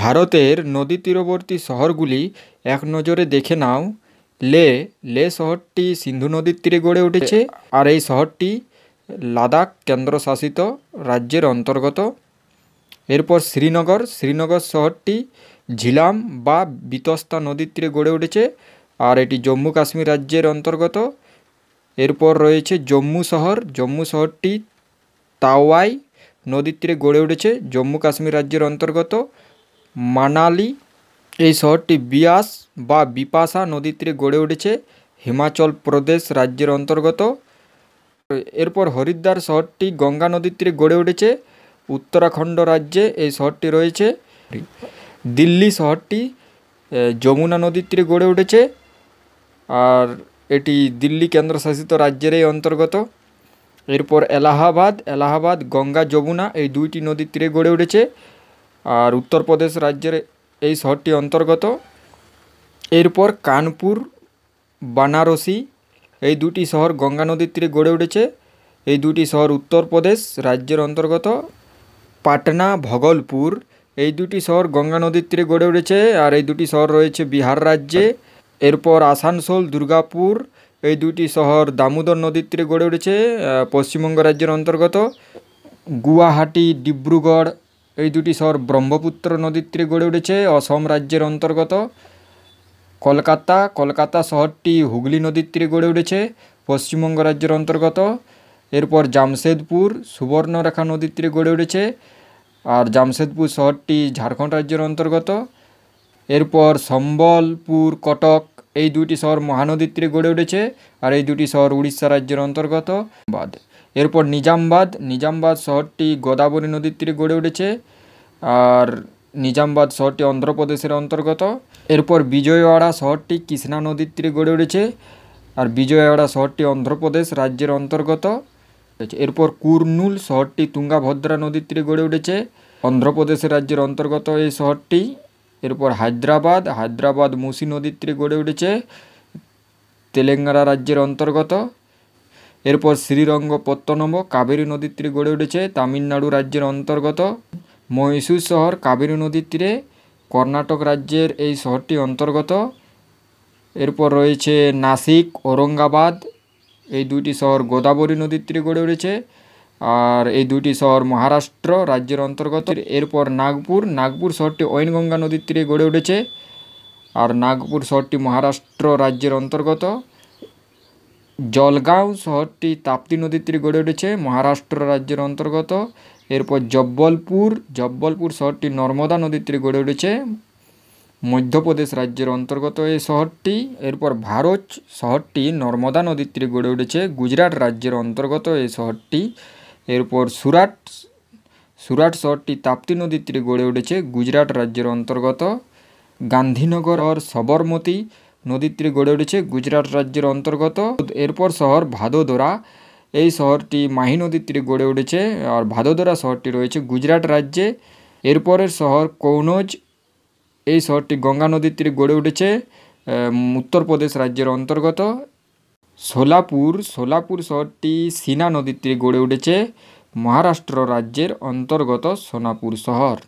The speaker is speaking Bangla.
ভারতের নদী তীরবর্তী শহরগুলি এক নজরে দেখে নাও লে লে শহরটি সিন্ধু নদীর তীরে গড়ে উঠেছে আর এই শহরটি লাদাখ কেন্দ্রশাসিত রাজ্যের অন্তর্গত এরপর শ্রীনগর শ্রীনগর শহরটি ঝিলাম বা বিতস্তা নদীর তীরে গড়ে উঠেছে আর এটি জম্মু কাশ্মীর রাজ্যের অন্তর্গত এরপর রয়েছে জম্মু শহর জম্মু শহরটি তাওয়াই নদীর তীরে গড়ে উঠেছে জম্মু কাশ্মীর রাজ্যের অন্তর্গত মানালি এই শহরটি বিয়াস বা বিপাশা নদীর তীরে গড়ে উঠেছে হিমাচল প্রদেশ রাজ্যের অন্তর্গত এরপর হরিদ্বার শহরটি গঙ্গা নদীর তীরে গড়ে উঠেছে উত্তরাখণ্ড রাজ্যে এই শহরটি রয়েছে দিল্লি শহরটি যমুনা নদীর তীরে গড়ে উঠেছে আর এটি দিল্লি কেন্দ্রশাসিত রাজ্যেরই অন্তর্গত এরপর এলাহাবাদ এলাহাবাদ গঙ্গা যমুনা এই দুইটি নদীর তীরে গড়ে উঠেছে আর উত্তরপ্রদেশ রাজ্যের এই শহরটি অন্তর্গত এরপর কানপুর বানারসি এই দুটি শহর গঙ্গা নদীর তীরে গড়ে উঠেছে এই দুটি শহর উত্তরপ্রদেশ রাজ্যের অন্তর্গত পাটনা ভগলপুর এই দুটি শহর গঙ্গা নদীর তীরে গড়ে উঠেছে আর এই দুটি শহর রয়েছে বিহার রাজ্যে এরপর আসানসোল দুর্গাপুর এই দুটি শহর দামোদর নদীর তীরে গড়ে উঠেছে পশ্চিমবঙ্গ রাজ্যের অন্তর্গত গুয়াহাটি ডিব্রুগড় এই দুটি শহর ব্রহ্মপুত্র নদীর তীরে গড়ে উঠেছে অসম রাজ্যের অন্তর্গত কলকাতা কলকাতা শহরটি হুগলি নদীর তীরে গড়ে উঠেছে পশ্চিমবঙ্গ রাজ্যের অন্তর্গত এরপর জামশেদপুর সুবর্ণরেখা নদীর তীরে গড়ে উঠেছে আর জামশেদপুর শহরটি ঝাড়খণ্ড রাজ্যের অন্তর্গত এরপর সম্বলপুর কটক এই দুটি শহর মহানদীর তীরে গড়ে উঠেছে আর এই দুটি শহর উড়িষ্যা রাজ্যের অন্তর্গত বাদ এরপর নিজামবাদ নিজামবাদ শহরটি গোদাবরী নদীর তীরে গড়ে উঠেছে আর নিজামবাদ শহরটি অন্ধ্রপ্রদেশের অন্তর্গত এরপর বিজয়ওয়াড়া শহরটি কৃষ্ণা নদীর তীরে গড়ে উঠেছে আর বিজয়ওয়াড়া শহরটি অন্ধ্রপ্রদেশ রাজ্যের অন্তর্গত এরপর কুর্নুল শহরটি তুঙ্গাভদ্রা নদীর তীরে গড়ে উঠেছে অন্ধ্রপ্রদেশের রাজ্যের অন্তর্গত এই শহরটি এরপর হায়দ্রাবাদ হায়দ্রাবাদ মুসি নদীর তীরে গড়ে উঠেছে তেলেঙ্গানা রাজ্যের অন্তর্গত এরপর শ্রীরঙ্গপত্তনম কাবেরী নদীর তীরে গড়ে উঠেছে তামিলনাড়ু রাজ্যের অন্তর্গত মহীশূর শহর কাবেরী নদীর তীরে কর্ণাটক রাজ্যের এই শহরটি অন্তর্গত এরপর রয়েছে নাসিক ঔরঙ্গাবাদ এই দুটি শহর গোদাবরী নদীর তীরে গড়ে উঠেছে আর এই দুটি শহর মহারাষ্ট্র রাজ্যের অন্তর্গত এরপর নাগপুর নাগপুর শহরটি ঐনগঙ্গা নদীর তীরে গড়ে উঠেছে আর নাগপুর শহরটি মহারাষ্ট্র রাজ্যের অন্তর্গত জলগাঁও শহরটি তাপ্তি নদীর তীরে গড়ে উঠেছে মহারাষ্ট্র রাজ্যের অন্তর্গত এরপর জব্বলপুর জব্বলপুর শহরটি নর্মদা নদীর তীরে গড়ে উঠেছে মধ্যপ্রদেশ রাজ্যের অন্তর্গত এই শহরটি এরপর ভারত শহরটি নর্মদা নদীর তীরে গড়ে উঠেছে গুজরাট রাজ্যের অন্তর্গত এই শহরটি এরপর সুরাট সুরাট শহরটি তাপ্তি নদীর তীরে গড়ে উঠেছে গুজরাট রাজ্যের অন্তর্গত গান্ধীনগর সবরমতী নদীর তীরে গড়ে উঠেছে গুজরাট রাজ্যের অন্তর্গত এরপর শহর ভাদোদরা এই শহরটি মাহি নদীর তীরে গড়ে উঠেছে আর ভাদোদরা শহরটি রয়েছে গুজরাট রাজ্যে এরপরের শহর কৌনজ এই শহরটি গঙ্গা নদীর তীরে গড়ে উঠেছে উত্তরপ্রদেশ রাজ্যের অন্তর্গত সোলাপুর সোলাপুর শহরটি সিনা নদীর তীরে গড়ে উঠেছে মহারাষ্ট্র রাজ্যের অন্তর্গত সোনাপুর শহর